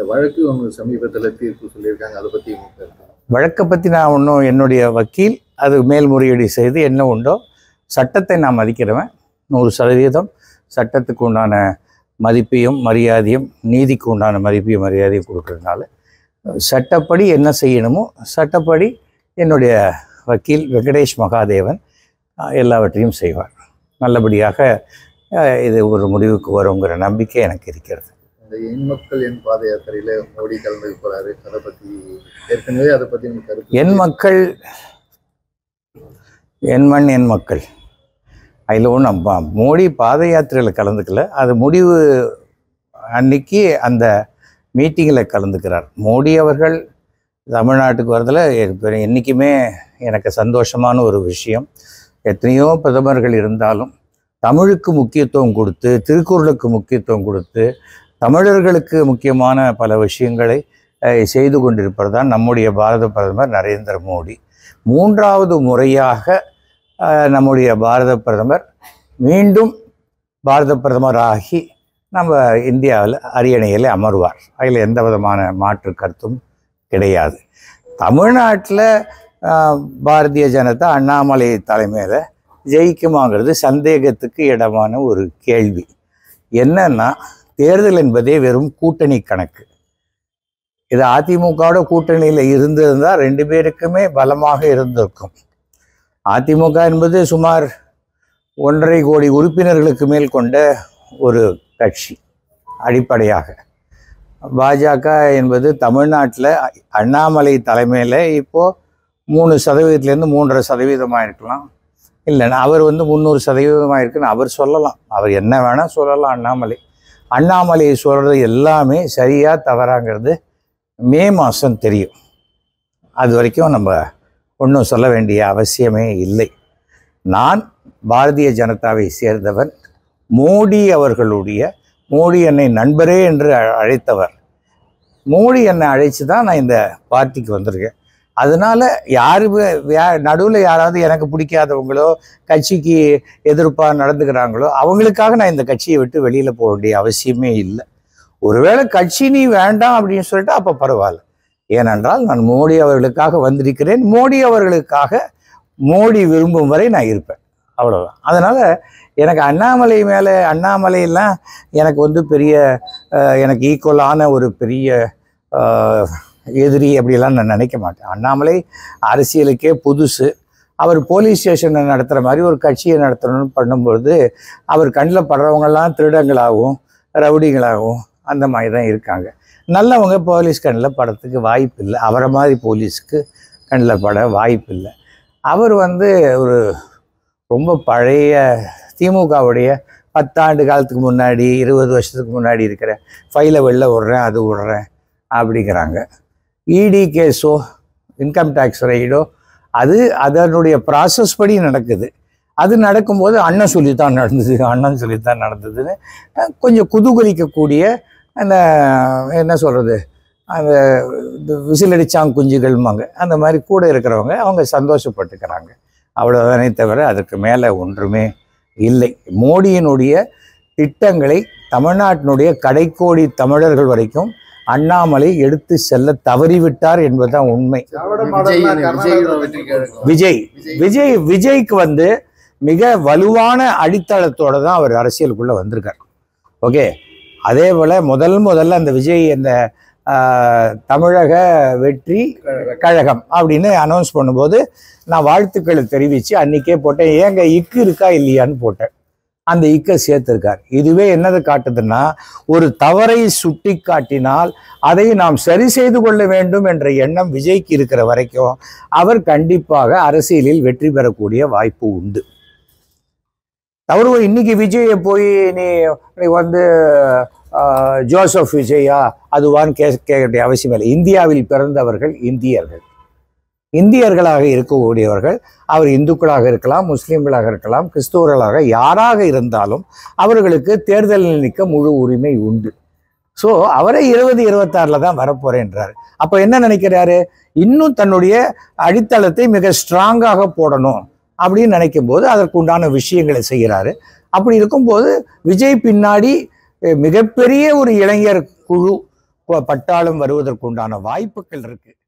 இந்த வழக்கு ஒன்று சமீபத்தில் தீர்ப்பு சொல்லியிருக்காங்க அதை பற்றி வழக்கை பற்றி நான் ஒன்றும் என்னுடைய வக்கீல் அது மேல்முறையீடு செய்து என்ன உண்டோ சட்டத்தை நான் மதிக்கிறவன் நூறு சதவீதம் சட்டத்துக்கு உண்டான மதிப்பையும் மரியாதையும் நீதிக்கு உண்டான மதிப்பையும் மரியாதையும் கொடுக்குறதுனால சட்டப்படி என்ன செய்யணுமோ சட்டப்படி என்னுடைய வக்கீல் வெங்கடேஷ் மகாதேவன் எல்லாவற்றையும் செய்வார் நல்லபடியாக இது ஒரு முடிவுக்கு வருங்கிற நம்பிக்கை எனக்கு இருக்கிறது இந்த எண் மக்கள் பாத யாத்திரையில் மோடி அதை பற்றி ஏற்கனவே அதை பற்றி நம்ம கருத்து எண் மக்கள் என் மண் என் மக்கள் அதில் ஒன்றும் மோடி பாத யாத்திரையில் கலந்துக்கல அது முடிவு அன்னைக்கு அந்த மீட்டிங்கில் கலந்துக்கிறார் மோடி அவர்கள் தமிழ்நாட்டுக்கு வரதில் என்றைக்குமே எனக்கு சந்தோஷமான ஒரு விஷயம் எத்தனையோ பிரதமர்கள் இருந்தாலும் தமிழுக்கு முக்கியத்துவம் கொடுத்து திருக்குறளுக்கு முக்கியத்துவம் கொடுத்து தமிழர்களுக்கு முக்கியமான பல விஷயங்களை செய்து கொண்டிருப்பது தான் நம்முடைய பாரத பிரதமர் நரேந்திர மோடி மூன்றாவது முறையாக நம்முடைய பாரத பிரதமர் மீண்டும் பாரத பிரதமர் ஆகி நம்ம இந்தியாவில் அரியணையில் அமர்வார் அதில் எந்த விதமான மாற்று கருத்தும் கிடையாது தமிழ்நாட்டில் பாரதிய ஜனதா அண்ணாமலை தலைமையில் ஜெயிக்குமாங்கிறது சந்தேகத்துக்கு இடமான ஒரு கேள்வி என்னன்னா தேர்தல் என்பதே வெறும் கூட்டணி கணக்கு இது அதிமுகவோட கூட்டணியில் இருந்திருந்தால் ரெண்டு பேருக்குமே பலமாக இருந்திருக்கும் அதிமுக என்பது சுமார் ஒன்றரை கோடி உறுப்பினர்களுக்கு மேல் கொண்ட ஒரு கட்சி அடிப்படையாக பாஜக என்பது தமிழ்நாட்டில் அண்ணாமலை தலைமையில் இப்போது மூணு சதவீதத்துலேருந்து மூன்றரை சதவீதமாக இருக்கலாம் இல்லைன்னா அவர் வந்து முந்நூறு சதவீதமாக இருக்குன்னு அவர் சொல்லலாம் அவர் என்ன வேணால் சொல்லலாம் அண்ணாமலை அண்ணாமலையை சொல்கிறது எல்லாமே சரியாக தவறாங்கிறது மே மாதம் தெரியும் அது வரைக்கும் நம்ம ஒன்றும் சொல்ல வேண்டிய அவசியமே இல்லை நான் பாரதிய ஜனதாவை சேர்ந்தவன் மோடி அவர்களுடைய மோடி என்னை நண்பரே என்று அழைத்தவர் மோடி என்னை அழைச்சி தான் நான் இந்த பார்ட்டிக்கு வந்திருக்கேன் அதனால யாரு நடுவில் யாராவது எனக்கு பிடிக்காதவங்களோ கட்சிக்கு எதிர்ப்பாக நடந்துக்கிறாங்களோ அவங்களுக்காக நான் இந்த கட்சியை விட்டு வெளியில் போக வேண்டிய அவசியமே இல்லை ஒருவேளை கட்சி நீ வேண்டாம் அப்படின்னு சொல்லிட்டு அப்போ பரவாயில்ல ஏனென்றால் நான் மோடி அவர்களுக்காக வந்திருக்கிறேன் மோடி அவர்களுக்காக மோடி விரும்பும் வரை நான் இருப்பேன் அவ்வளோதான் அதனால் எனக்கு அண்ணாமலை மேலே அண்ணாமலையெல்லாம் எனக்கு வந்து பெரிய எனக்கு ஈக்குவலான ஒரு பெரிய எதிரி அப்படிலாம் நான் நினைக்க மாட்டேன் அண்ணாமலை அரசியலுக்கே புதுசு அவர் போலீஸ் ஸ்டேஷனை நடத்துகிற மாதிரி ஒரு கட்சியை நடத்தணும்னு பண்ணும்பொழுது அவர் கண்ணில் படுறவங்கெல்லாம் திருடங்களாகவும் ரவுடிகளாகவும் அந்த மாதிரி தான் இருக்காங்க நல்லவங்க போலீஸ் கண்ணில் படத்துக்கு வாய்ப்பு இல்லை அவரை மாதிரி போலீஸுக்கு கண்ணில் பட வாய்ப்பு இல்லை அவர் வந்து ஒரு ரொம்ப பழைய திமுகவுடைய பத்தாண்டு காலத்துக்கு முன்னாடி இருபது வருஷத்துக்கு முன்னாடி இருக்கிற ஃபைலை வெளில விடுறேன் அது விடுறேன் அப்படிங்கிறாங்க இடி கேஸோ இன்கம் டேக்ஸ் ரைடோ அது அதனுடைய ப்ராசஸ் படி நடக்குது அது நடக்கும்போது அண்ணன் சொல்லித்தான் நடந்தது அண்ணன் சொல்லித்தான் நடந்ததுன்னு கொஞ்சம் குதூகலிக்கக்கூடிய அந்த என்ன சொல்கிறது அந்த விசிலடிச்சாங் குஞ்சுகள்மாங்க அந்த மாதிரி கூட இருக்கிறவங்க அவங்க சந்தோஷப்பட்டுக்கிறாங்க அவ்வளோதானே தவிர அதற்கு மேலே ஒன்றுமே இல்லை மோடியினுடைய திட்டங்களை தமிழ்நாட்டினுடைய கடைக்கோடி தமிழர்கள் வரைக்கும் அண்ணாமலை எடுத்து செல்ல தவறிவிட்டார் என்பதுதான் உண்மை விஜய் விஜய் விஜய்க்கு வந்து மிக வலுவான அடித்தளத்தோட தான் அவர் அரசியலுக்குள்ள வந்திருக்கார் ஓகே அதே போல முதல் முதல்ல அந்த விஜய் அந்த தமிழக வெற்றி கழகம் அப்படின்னு அனௌன்ஸ் பண்ணும்போது நான் வாழ்த்துக்களை தெரிவித்து அன்றைக்கே போட்டேன் ஏங்க இக்கு இருக்கா இல்லையான்னு போட்டேன் அந்த இக்க சேர்த்திருக்கார் இதுவே என்னது காட்டுதுன்னா ஒரு தவறை சுட்டி காட்டினால் அதை நாம் சரி செய்து கொள்ள வேண்டும் என்ற எண்ணம் விஜய்க்கு இருக்கிற வரைக்கும் அவர் கண்டிப்பாக அரசியலில் வெற்றி பெறக்கூடிய வாய்ப்பு உண்டு தவறு இன்னைக்கு விஜயை போய் நீ வந்து ஜோசப் விஜயா அதுவான்னு கே கேட்க வேண்டிய அவசியம் இல்லை இந்தியாவில் பிறந்தவர்கள் இந்தியர்கள் இந்தியர்களாக இருக்கக்கூடியவர்கள் அவர் இந்துக்களாக இருக்கலாம் முஸ்லீம்களாக இருக்கலாம் கிறிஸ்துவர்களாக யாராக இருந்தாலும் அவர்களுக்கு தேர்தலில் நிற்க முழு உரிமை உண்டு ஸோ அவரே இருபது இருபத்தாறில் தான் வரப்போறேன்றார் அப்போ என்ன நினைக்கிறாரு இன்னும் தன்னுடைய அடித்தளத்தை மிக ஸ்ட்ராங்காக போடணும் அப்படின்னு நினைக்கும் போது அதற்குண்டான விஷயங்களை செய்கிறாரு அப்படி இருக்கும்போது விஜய் பின்னாடி மிகப்பெரிய ஒரு இளைஞர் குழு பட்டாளம் வருவதற்குண்டான வாய்ப்புகள் இருக்குது